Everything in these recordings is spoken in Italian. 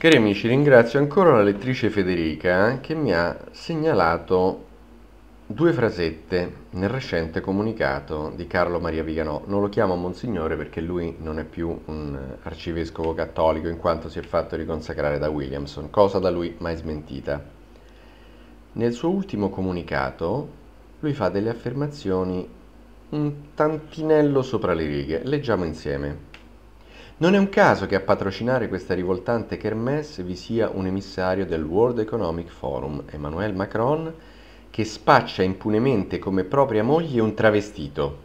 Cari amici, ringrazio ancora la lettrice Federica eh, che mi ha segnalato due frasette nel recente comunicato di Carlo Maria Viganò. Non lo chiamo Monsignore perché lui non è più un arcivescovo cattolico in quanto si è fatto riconsacrare da Williamson, cosa da lui mai smentita. Nel suo ultimo comunicato lui fa delle affermazioni un tantinello sopra le righe. Leggiamo insieme. Non è un caso che a patrocinare questa rivoltante kermesse vi sia un emissario del World Economic Forum, Emmanuel Macron, che spaccia impunemente come propria moglie un travestito.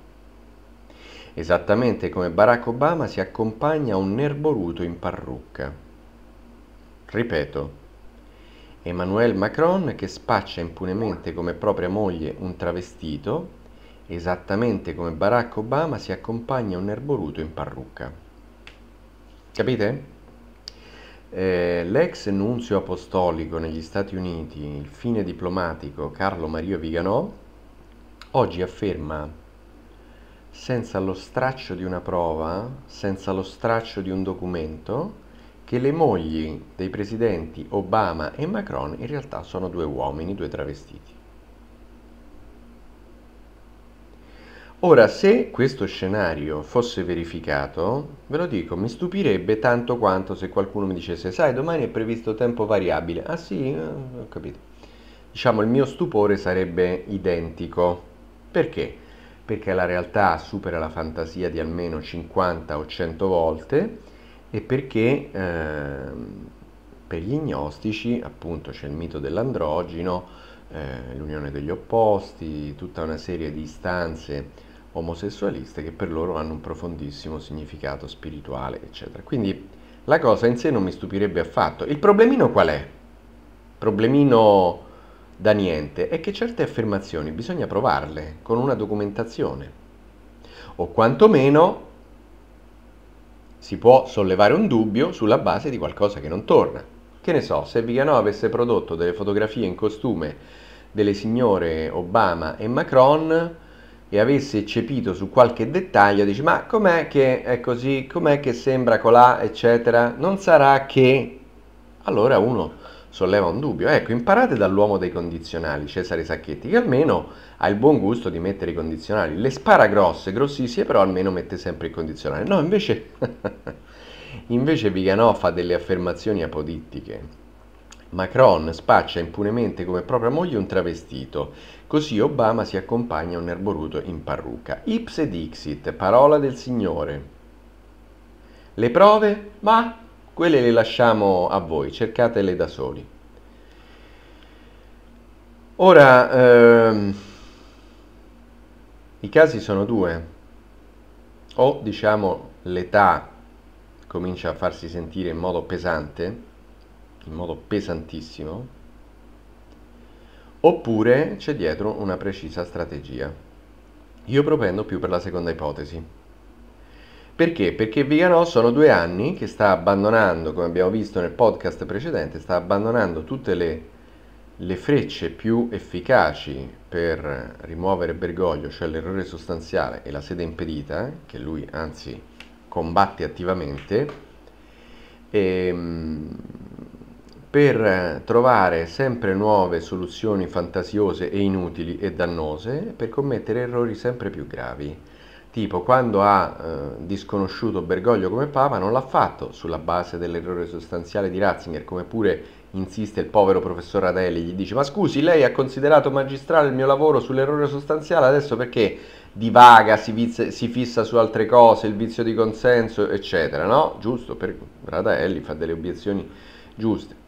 Esattamente come Barack Obama si accompagna a un nerboruto in parrucca. Ripeto, Emmanuel Macron che spaccia impunemente come propria moglie un travestito, esattamente come Barack Obama si accompagna a un nerboruto in parrucca. Capite? Eh, l'ex nunzio apostolico negli Stati Uniti, il fine diplomatico Carlo Maria Viganò, oggi afferma senza lo straccio di una prova, senza lo straccio di un documento, che le mogli dei presidenti Obama e Macron in realtà sono due uomini, due travestiti. Ora, se questo scenario fosse verificato, ve lo dico, mi stupirebbe tanto quanto se qualcuno mi dicesse, sai, domani è previsto tempo variabile. Ah sì, eh, ho capito. Diciamo, il mio stupore sarebbe identico. Perché? Perché la realtà supera la fantasia di almeno 50 o 100 volte e perché eh, per gli gnostici, appunto, c'è il mito dell'androgeno, eh, l'unione degli opposti, tutta una serie di istanze omosessualiste che per loro hanno un profondissimo significato spirituale, eccetera. Quindi la cosa in sé non mi stupirebbe affatto. Il problemino qual è? Problemino da niente è che certe affermazioni bisogna provarle con una documentazione o quantomeno si può sollevare un dubbio sulla base di qualcosa che non torna. Che ne so, se Viganò avesse prodotto delle fotografie in costume delle signore Obama e Macron, e avesse eccepito su qualche dettaglio, dici ma com'è che è così, com'è che sembra colà, eccetera, non sarà che... Allora uno solleva un dubbio. Ecco, imparate dall'uomo dei condizionali, Cesare Sacchetti, che almeno ha il buon gusto di mettere i condizionali. Le spara grosse, grossissime, però almeno mette sempre il condizionale. No, invece, invece Viganò fa delle affermazioni apodittiche Macron spaccia impunemente come propria moglie un travestito, così Obama si accompagna a un erboruto in parrucca. Ips Ipse dixit, parola del Signore. Le prove? Ma quelle le lasciamo a voi, cercatele da soli. Ora, ehm, i casi sono due, o diciamo l'età comincia a farsi sentire in modo pesante, in modo pesantissimo oppure c'è dietro una precisa strategia. Io propendo più per la seconda ipotesi. Perché? Perché Viganò sono due anni che sta abbandonando, come abbiamo visto nel podcast precedente, sta abbandonando tutte le, le frecce più efficaci per rimuovere Bergoglio, cioè l'errore sostanziale e la sede impedita, che lui anzi combatte attivamente, e, ehm, per eh, trovare sempre nuove soluzioni fantasiose e inutili e dannose per commettere errori sempre più gravi. Tipo quando ha eh, disconosciuto Bergoglio come Papa non l'ha fatto sulla base dell'errore sostanziale di Ratzinger, come pure insiste il povero professor Radelli, gli dice ma scusi lei ha considerato magistrale il mio lavoro sull'errore sostanziale, adesso perché divaga, si, vizia, si, fissa su altre cose, il vizio di consenso eccetera, no? Giusto, per Radelli fa delle obiezioni giuste.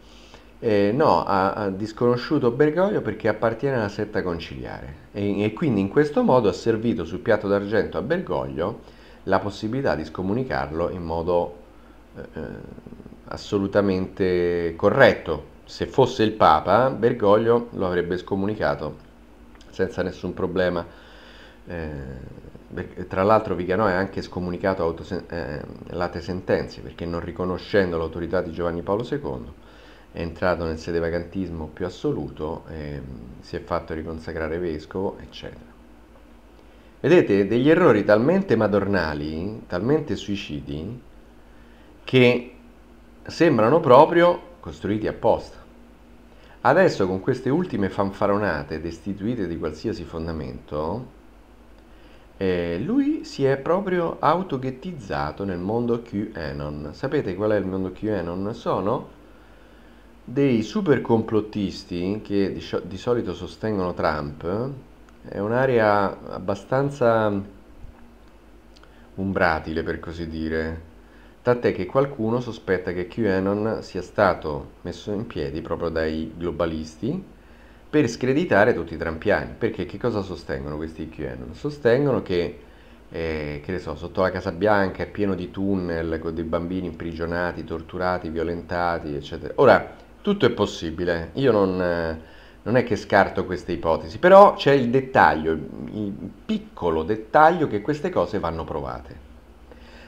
Eh, no, ha, ha, disconosciuto Bergoglio perché appartiene alla setta conciliare e, e quindi in questo modo ha servito sul piatto d'argento a Bergoglio la possibilità di scomunicarlo in modo eh, eh assolutamente corretto. Se fosse il Papa, Bergoglio lo avrebbe scomunicato senza nessun problema. Eh, tra l'altro Viganò è anche scomunicato autosen- eh, late sentenze perché non riconoscendo l'autorità di Giovanni Paolo II è entrato nel sede vacantismo più assoluto, ehm, si è fatto riconsacrare vescovo, eccetera. Vedete, degli errori talmente madornali, talmente suicidi, che sembrano proprio costruiti apposta. Adesso con queste ultime fanfaronate destituite di qualsiasi fondamento, eh, lui si è proprio autoghettizzato nel mondo QAnon. Sapete qual è il mondo QAnon? Sono dei super complottisti che di, di solito sostengono Trump è un'area abbastanza mm, umbratile per così dire, tant'è che qualcuno sospetta che QAnon sia stato messo in piedi proprio dai globalisti per screditare tutti i trampiani, perché che cosa sostengono questi QAnon? Sostengono che, eh, che ne so, sotto la Casa Bianca è pieno di tunnel con dei bambini imprigionati, torturati, violentati, eccetera. Ora, tutto è possibile. Io non, eh, non è che scarto queste ipotesi, però c'è il dettaglio, il piccolo dettaglio che queste cose vanno provate.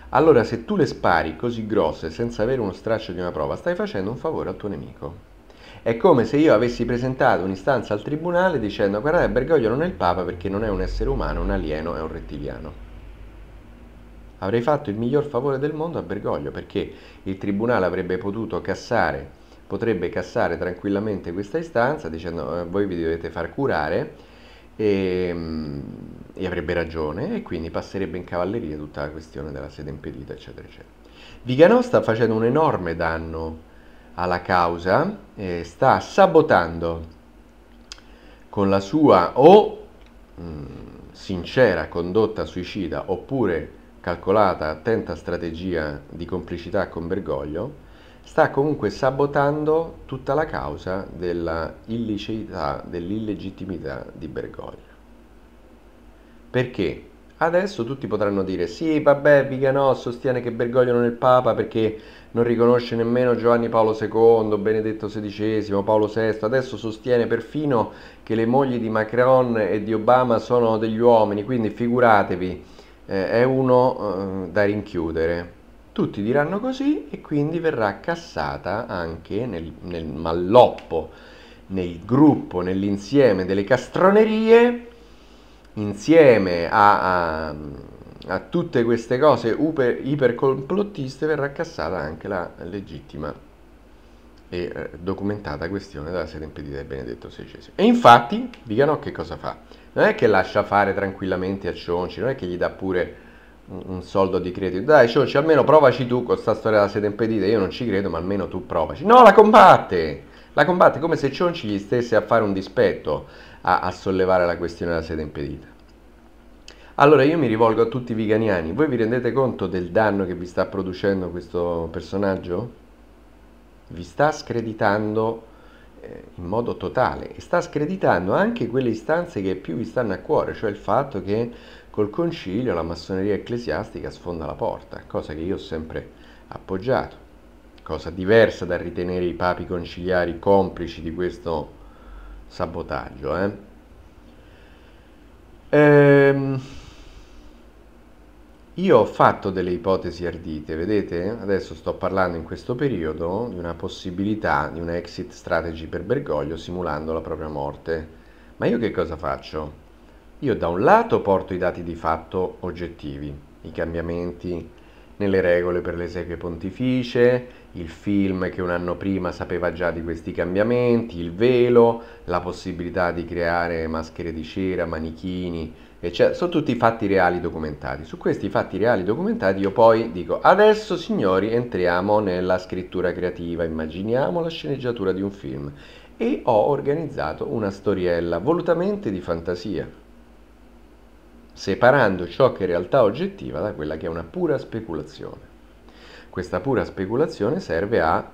Allora se tu le spari così grosse senza avere uno straccio di una prova, stai facendo un favore al tuo nemico. È come se io avessi presentato un'istanza al tribunale dicendo guardate Bergoglio non è il Papa perché non è un essere umano, un alieno, è un rettiliano. Avrei fatto il miglior favore del mondo a Bergoglio perché il tribunale avrebbe potuto cassare potrebbe cassare tranquillamente questa istanza dicendo eh, voi vi dovete far curare e, ehm, e, avrebbe ragione e quindi passerebbe in cavalleria tutta la questione della sede impedita eccetera eccetera. Viganò sta facendo un enorme danno alla causa, e sta sabotando con la sua o mh, mm, sincera condotta suicida oppure calcolata attenta strategia di complicità con Bergoglio sta comunque sabotando tutta la causa della illiceità, dell'illegittimità di Bergoglio. Perché? Adesso tutti potranno dire sì, vabbè, Viganò sostiene che Bergoglio non è il Papa perché non riconosce nemmeno Giovanni Paolo II, Benedetto XVI, Paolo VI, adesso sostiene perfino che le mogli di Macron e di Obama sono degli uomini, quindi figuratevi, eh, è uno eh, da rinchiudere tutti diranno così e quindi verrà cassata anche nel, nel malloppo, nel gruppo, nell'insieme delle castronerie, insieme a, a, a tutte queste cose uper, ipercomplottiste verrà cassata anche la legittima e eh, documentata questione della sede impedita di Benedetto XVI. E infatti Viganò che cosa fa? Non è che lascia fare tranquillamente a Cionci, non è che gli dà pure un soldo di credito. Dai, Cioci, almeno provaci tu con questa storia della sede impedita. Io non ci credo, ma almeno tu provaci. No, la combatte! La combatte come se Cionci gli stesse a fare un dispetto a, a sollevare la questione della sede impedita. Allora io mi rivolgo a tutti i veganiani, voi vi rendete conto del danno che vi sta producendo questo personaggio? Vi sta screditando eh, in modo totale e sta screditando anche quelle istanze che più vi stanno a cuore, cioè il fatto che Col concilio la massoneria ecclesiastica sfonda la porta, cosa che io ho sempre appoggiato, cosa diversa da ritenere i papi conciliari complici di questo sabotaggio. Eh? Ehm, io ho fatto delle ipotesi ardite, vedete? Adesso sto parlando in questo periodo di una possibilità di una exit strategy per Bergoglio simulando la propria morte. Ma io che cosa faccio? Io da un lato porto i dati di fatto oggettivi, i cambiamenti nelle regole per l'esequie pontificie, il film che un anno prima sapeva già di questi cambiamenti, il velo, la possibilità di creare maschere di cera, manichini, eccetera. Sono tutti fatti reali documentati. Su questi fatti reali documentati io poi dico adesso signori entriamo nella scrittura creativa, immaginiamo la sceneggiatura di un film e ho organizzato una storiella volutamente di fantasia separando ciò che è realtà oggettiva da quella che è una pura speculazione. Questa pura speculazione serve a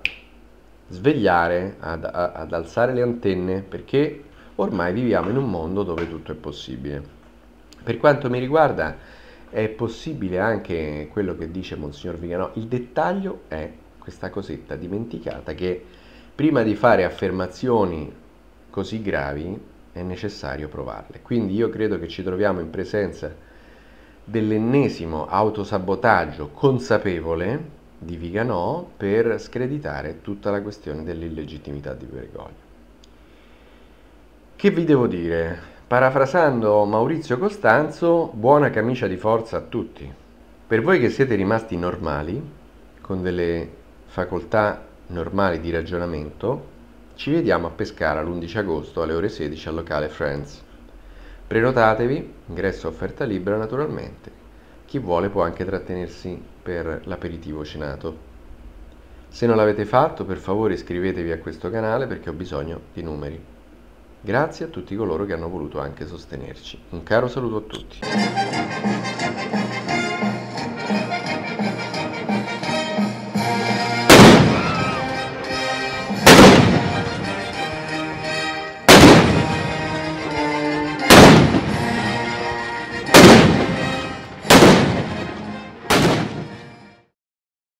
svegliare, ad, ad alzare le antenne, perché ormai viviamo in un mondo dove tutto è possibile. Per quanto mi riguarda, è possibile anche quello che dice Monsignor Viganò, il dettaglio è questa cosetta dimenticata che prima di fare affermazioni così gravi è necessario provarle. Quindi io credo che ci troviamo in presenza dell'ennesimo autosabotaggio consapevole di Viganò per screditare tutta la questione dell'illegittimità di Bergoglio. Che vi devo dire? Parafrasando Maurizio Costanzo, buona camicia di forza a tutti. Per voi che siete rimasti normali, con delle facoltà normali di ragionamento, ci vediamo a Pescara l'11 agosto alle ore 16 al locale Friends. Prenotatevi, ingresso offerta libera naturalmente. Chi vuole può anche trattenersi per l'aperitivo cenato. Se non l'avete fatto, per favore iscrivetevi a questo canale perché ho bisogno di numeri. Grazie a tutti coloro che hanno voluto anche sostenerci. Un caro saluto a tutti.